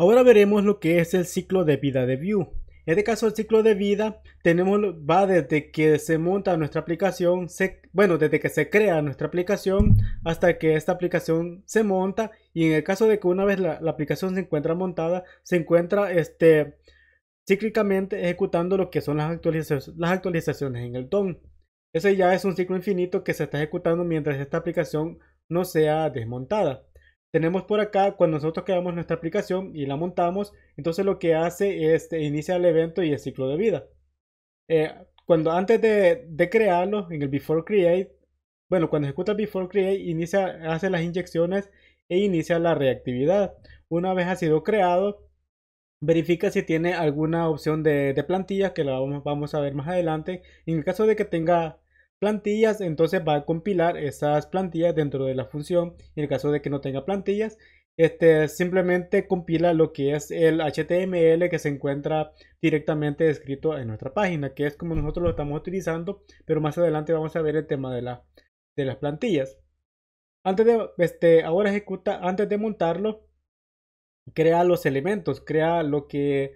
Ahora veremos lo que es el ciclo de vida de Vue. En este caso, el ciclo de vida tenemos, va desde que se monta nuestra aplicación, bueno, desde que se crea nuestra aplicación hasta que esta aplicación se monta. Y en el caso de que una vez la, aplicación se encuentra montada, se encuentra este, cíclicamente ejecutando lo que son las, actualizaciones, las actualizaciones en el DOM. Ese ya es un ciclo infinito que se está ejecutando mientras esta aplicación no sea desmontada tenemos por acá, cuando nosotros creamos nuestra aplicación y la montamos, entonces lo que hace es este, inicia el evento y el ciclo de vida. Eh, cuando antes de, crearlo, en el before create, bueno, cuando ejecuta before create, inicia, hace las inyecciones e inicia la reactividad. Una vez ha sido creado, verifica si tiene alguna opción de, plantilla, que la vamos a ver más adelante. En el caso de que tenga plantillas, entonces va a compilar esas plantillas dentro de la función. En el caso de que no tenga plantillas, este, simplemente compila lo que es el HTML que se encuentra directamente escrito en nuestra página, que es como nosotros lo estamos utilizando, pero más adelante vamos a ver el tema de, la, de las plantillas. Antes de, este, ahora ejecuta, antes de montarlo, crea los elementos, crea lo que,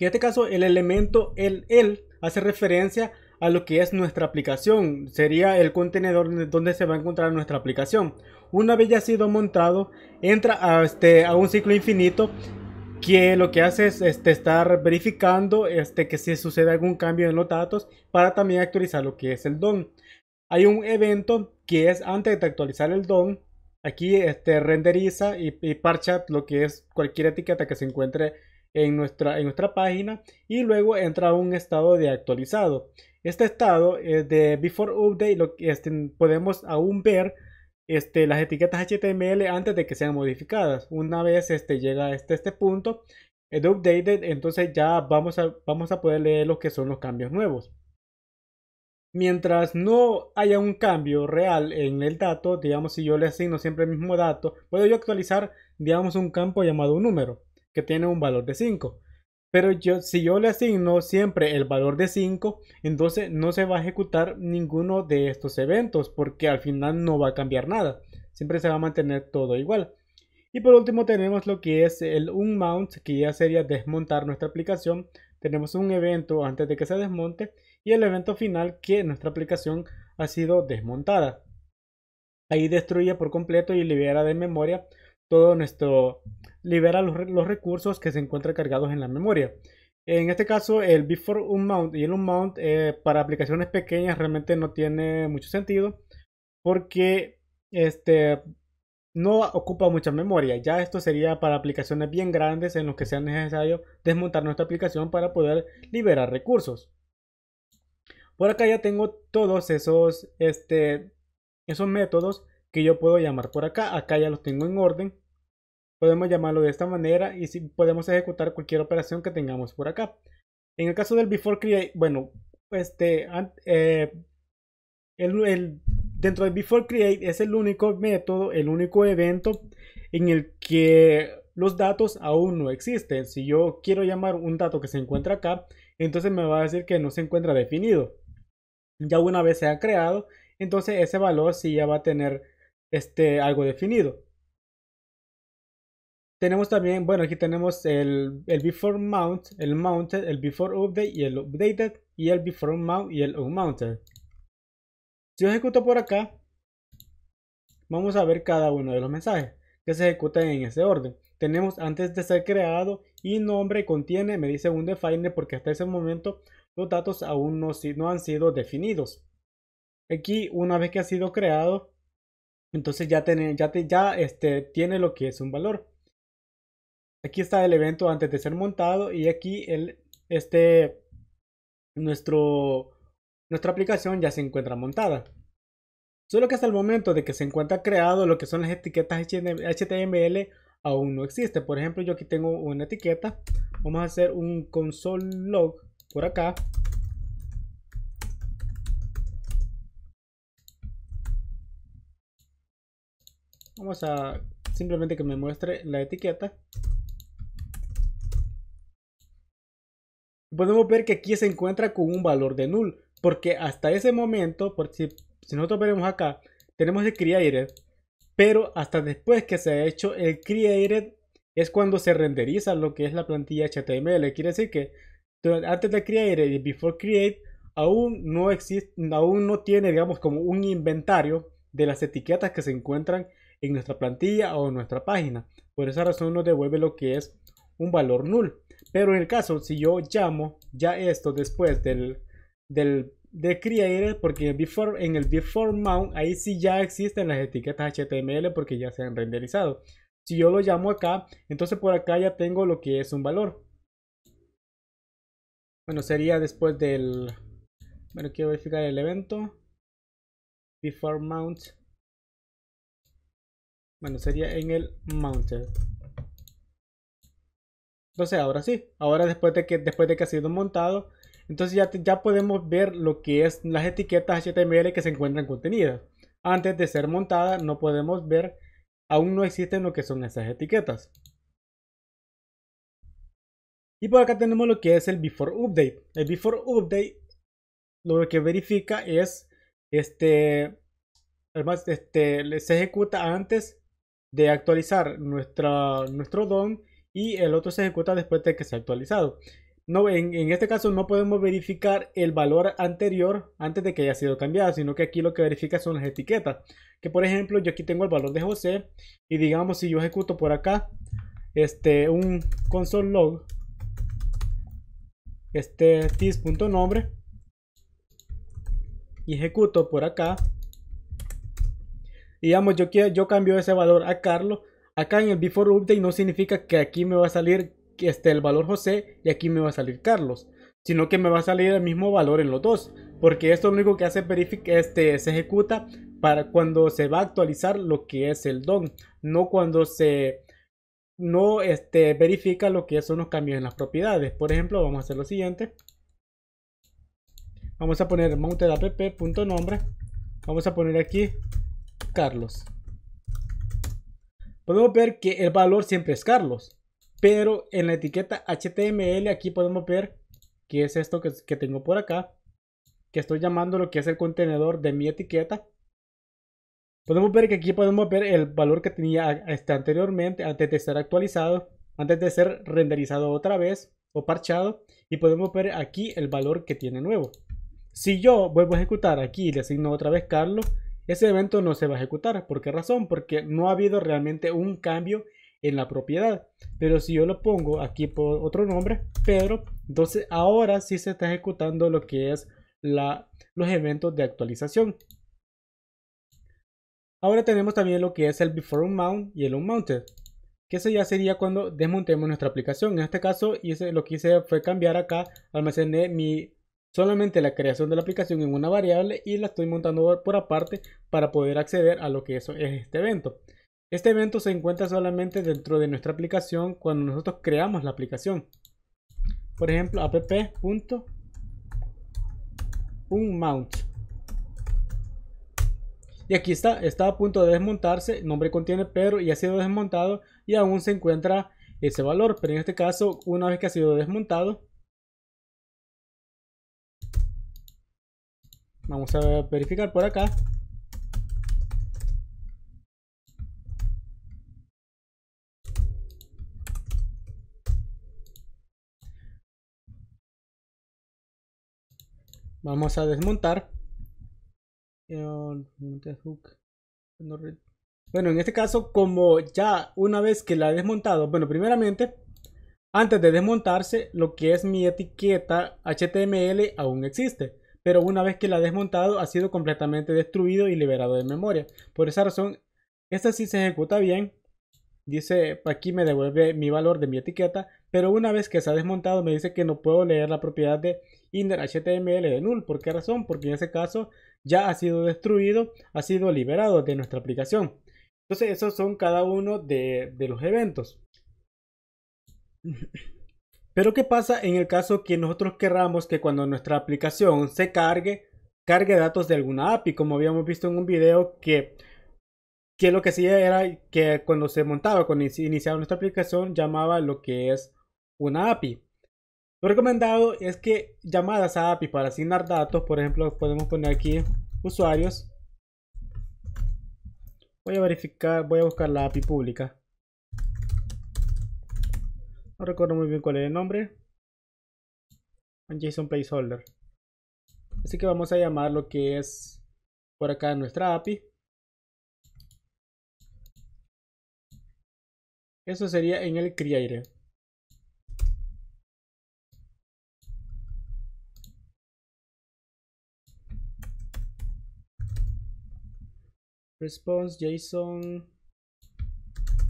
en este caso el elemento, el, el, hace referencia a a lo que es nuestra aplicación. Sería el contenedor donde se va a encontrar nuestra aplicación. Una vez ya sido montado, entra a, este, a un ciclo infinito que lo que hace es este, estar verificando este, que si sucede algún cambio en los datos para también actualizar lo que es el DOM. Hay un evento que es antes de actualizar el DOM, aquí este, renderiza y, y parcha lo que es cualquier etiqueta que se encuentre en nuestra, en nuestra página y luego entra a un estado de actualizado. Este estado es de before update, lo, que este, podemos aún ver este, las etiquetas HTML antes de que sean modificadas. Una vez este, llega este, este punto de updated, entonces ya vamos a, vamos a poder leer lo que son los cambios nuevos. Mientras no haya un cambio real en el dato, digamos si yo le asigno siempre el mismo dato, puedo yo actualizar, digamos, un campo llamado número que tiene un valor de 5. Pero yo, si yo le asigno siempre el valor de 5, entonces no se va a ejecutar ninguno de estos eventos porque al final no va a cambiar nada. Siempre se va a mantener todo igual. Y por último tenemos lo que es el unmount, que ya sería desmontar nuestra aplicación. Tenemos un evento antes de que se desmonte y el evento final que nuestra aplicación ha sido desmontada. Ahí destruye por completo y libera de memoria todo nuestro, libera los, recursos que se encuentran cargados en la memoria. En este caso, el before unmount y el unmount eh, para aplicaciones pequeñas realmente no tiene mucho sentido porque este, no ocupa mucha memoria. Ya esto sería para aplicaciones bien grandes en los que sea necesario desmontar nuestra aplicación para poder liberar recursos. Por acá ya tengo todos esos, este, esos métodos que yo puedo llamar por acá. Acá ya los tengo en orden. Podemos llamarlo de esta manera y si podemos ejecutar cualquier operación que tengamos por acá. En el caso del before create, bueno, este, eh, dentro del before create es el único método, el único evento en el que los datos aún no existen. Si yo quiero llamar un dato que se encuentra acá, entonces me va a decir que no se encuentra definido. Ya una vez se ha creado, entonces ese valor sí ya va a tener este algo definido. Tenemos también, bueno, aquí tenemos el, el before mount, el mounted, el before update y el updated y el before mount y el unmounted. Si yo ejecuto por acá, vamos a ver cada uno de los mensajes que se ejecutan en ese orden. Tenemos antes de ser creado y nombre contiene, me dice un define porque hasta ese momento los datos aún no, no han sido definidos. Aquí, una vez que ha sido creado, entonces ya, tiene, ya, este, tiene lo que es un valor. Aquí está el evento antes de ser montado y aquí el, este, nuestro, nuestra aplicación ya se encuentra montada. Solo que hasta el momento de que se encuentra creado lo que son las etiquetas HTML aún no existe. Por ejemplo, yo aquí tengo una etiqueta. Vamos a hacer un console log por acá. Vamos a simplemente que me muestre la etiqueta. Podemos ver que aquí se encuentra con un valor de null, porque hasta ese momento, por si, nosotros veremos acá, tenemos el created, pero hasta después que se ha hecho el created es cuando se renderiza lo que es la plantilla HTML. Quiere decir que antes de created y before create aún no existe, aún no tiene, digamos, como un inventario de las etiquetas que se encuentran en nuestra plantilla o en nuestra página. Por esa razón nos devuelve lo que es un valor null. Pero en el caso, si yo llamo ya esto después del, del de create, porque before, en el before mount, ahí sí ya existen las etiquetas HTML porque ya se han renderizado. Si yo lo llamo acá, entonces por acá ya tengo lo que es un valor. Bueno, sería después del... Bueno, quiero verificar el evento. Before mount. Bueno, sería en el mounted. Entonces ahora sí, ahora después de que, después de que ha sido montado, entonces ya, ya podemos ver lo que es las etiquetas HTML que se encuentran contenidas. Antes de ser montada no podemos ver, aún no existen lo que son esas etiquetas. Y por acá tenemos lo que es el before update. El before update lo que verifica es este, además este, se ejecuta antes de actualizar nuestra, nuestro DOM y el otro se ejecuta después de que se ha actualizado. No, en, en, este caso no podemos verificar el valor anterior antes de que haya sido cambiado, sino que aquí lo que verifica son las etiquetas. Que por ejemplo, yo aquí tengo el valor de José y digamos si yo ejecuto por acá este, un console log este tis.nombre y ejecuto por acá digamos, yo, yo cambio ese valor a Carlos, acá en el before update no significa que aquí me va a salir este, el valor José y aquí me va a salir Carlos, sino que me va a salir el mismo valor en los dos, porque esto lo único que hace es este, se ejecuta para cuando se va a actualizar lo que es el DOM, no cuando se no este, verifica lo que son los cambios en las propiedades. Por ejemplo, vamos a hacer lo siguiente. Vamos a poner mountedapp.nombre. Vamos a poner aquí Carlos. Podemos ver que el valor siempre es Carlos. Pero en la etiqueta HTML aquí podemos ver que es esto que, tengo por acá. Que estoy llamando lo que es el contenedor de mi etiqueta. Podemos ver que aquí podemos ver el valor que tenía este anteriormente antes de ser actualizado. Antes de ser renderizado otra vez o parchado. Y podemos ver aquí el valor que tiene nuevo. Si yo vuelvo a ejecutar aquí y le asigno otra vez Carlos, ese evento no se va a ejecutar. ¿Por qué razón? Porque no ha habido realmente un cambio en la propiedad. Pero si yo lo pongo aquí por otro nombre, Pedro, entonces ahora sí se está ejecutando lo que es la, los eventos de actualización. Ahora tenemos también lo que es el before mount y el mounted, Que eso ya sería cuando desmontemos nuestra aplicación. En este caso lo que hice fue cambiar acá, almacené mi solamente la creación de la aplicación en una variable y la estoy montando por aparte para poder acceder a lo que eso es este evento. Este evento se encuentra solamente dentro de nuestra aplicación cuando nosotros creamos la aplicación. Por ejemplo, app.unmount. Y aquí está, está a punto de desmontarse, nombre contiene pero y ha sido desmontado y aún se encuentra ese valor, pero en este caso, una vez que ha sido desmontado, Vamos a verificar por acá. Vamos a desmontar. Bueno, en este caso, como ya una vez que la he desmontado, bueno, primeramente, antes de desmontarse, lo que es mi etiqueta HTML aún existe pero una vez que la ha desmontado ha sido completamente destruido y liberado de memoria. Por esa razón, esta sí se ejecuta bien, dice aquí me devuelve mi valor de mi etiqueta, pero una vez que se ha desmontado me dice que no puedo leer la propiedad de innerhtml de null. ¿Por qué razón? Porque en ese caso ya ha sido destruido, ha sido liberado de nuestra aplicación. Entonces esos son cada uno de los eventos. Pero ¿qué pasa en el caso que nosotros querramos que cuando nuestra aplicación se cargue, cargue datos de alguna API? Como habíamos visto en un video que, que lo que hacía era que cuando se montaba, cuando iniciaba nuestra aplicación, llamaba lo que es una API. Lo recomendado es que llamadas a API para asignar datos, por ejemplo, podemos poner aquí usuarios. Voy a verificar, voy a buscar la API pública. No recuerdo muy bien cuál es el nombre. JSON placeholder. Así que vamos a llamar lo que es por acá nuestra API. Eso sería en el create. Response JSON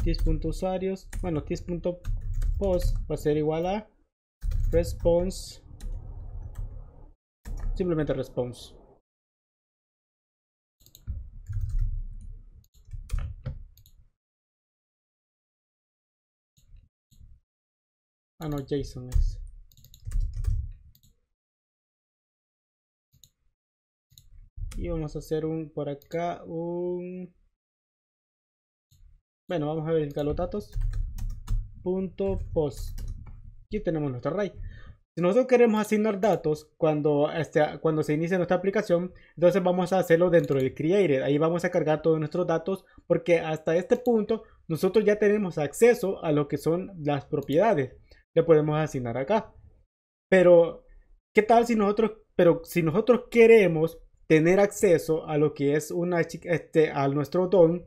10.usuarios. Bueno, 10 post va a ser igual a response simplemente response ah no json es y vamos a hacer un por acá un bueno vamos a verificar los datos punto post. Aquí tenemos nuestro array. Si nosotros queremos asignar datos cuando, este, cuando se inicia nuestra aplicación, entonces vamos a hacerlo dentro del Created. Ahí vamos a cargar todos nuestros datos porque hasta este punto nosotros ya tenemos acceso a lo que son las propiedades. Le podemos asignar acá. Pero, ¿qué tal si nosotros, pero si nosotros queremos tener acceso a lo que es una, este, a nuestro DOM,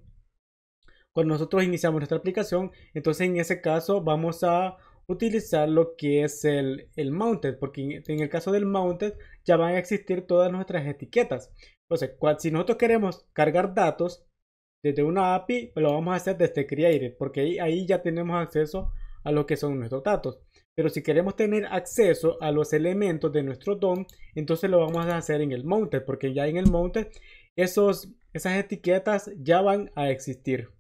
cuando nosotros iniciamos nuestra aplicación, entonces en ese caso vamos a utilizar lo que es el, el mounted, porque en el caso del mounted ya van a existir todas nuestras etiquetas. Entonces, si nosotros queremos cargar datos desde una API, lo vamos a hacer desde Created, porque ahí, ya tenemos acceso a lo que son nuestros datos. Pero si queremos tener acceso a los elementos de nuestro DOM, entonces lo vamos a hacer en el mounted, porque ya en el mounted esos, esas etiquetas ya van a existir.